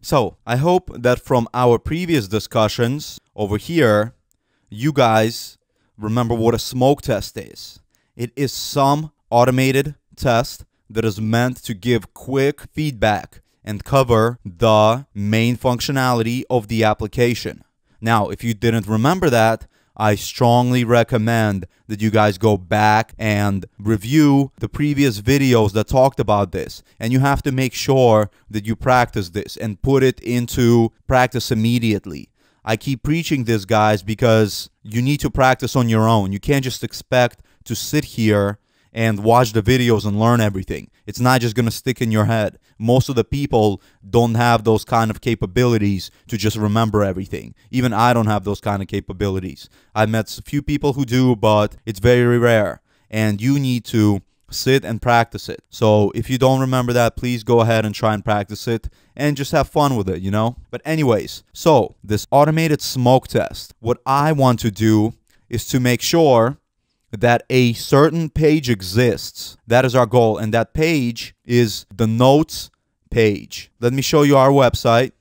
So I hope that from our previous discussions over here, you guys remember what a smoke test is. It is some automated test that is meant to give quick feedback and cover the main functionality of the application. Now, if you didn't remember that, I strongly recommend that you guys go back and review the previous videos that talked about this. And you have to make sure that you practice this and put it into practice immediately. I keep preaching this, guys, because you need to practice on your own. You can't just expect to sit here and watch the videos and learn everything. It's not just going to stick in your head. Most of the people don't have those kind of capabilities to just remember everything. Even I don't have those kind of capabilities. I've met a few people who do, but it's very rare. And you need to sit and practice it. So if you don't remember that, please go ahead and try and practice it and just have fun with it, you know? But, anyways, so this automated smoke test, what I want to do is to make sure that a certain page exists. That is our goal, and that page is the notes page. Let me show you our website.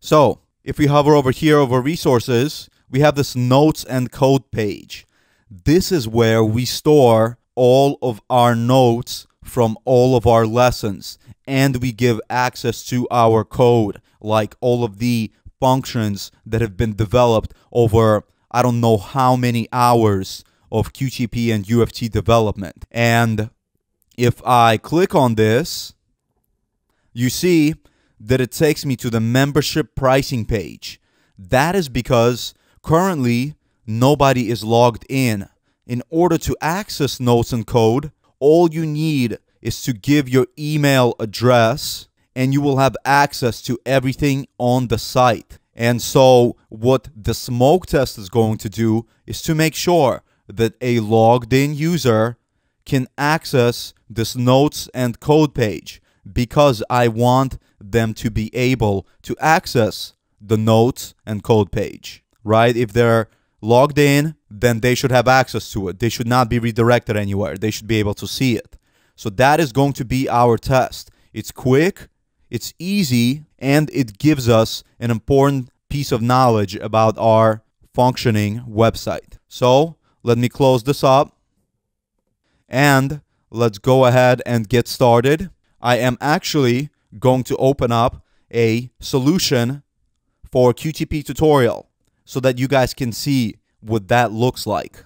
So, if we hover over here over resources, we have this notes and code page. This is where we store all of our notes from all of our lessons, and we give access to our code, like all of the functions that have been developed over I don't know how many hours of QGP and UFT development. And if I click on this, you see that it takes me to the membership pricing page. That is because currently nobody is logged in. In order to access notes and code, all you need is to give your email address and you will have access to everything on the site. And so, what the smoke test is going to do is to make sure that a logged in user can access this notes and code page because I want them to be able to access the notes and code page, right? If they're logged in, then they should have access to it. They should not be redirected anywhere. They should be able to see it. So that is going to be our test. It's quick, it's easy, and it gives us an important piece of knowledge about our functioning website. So let me close this up. And let's go ahead and get started. I am actually going to open up a solution for QTP tutorial so that you guys can see what that looks like.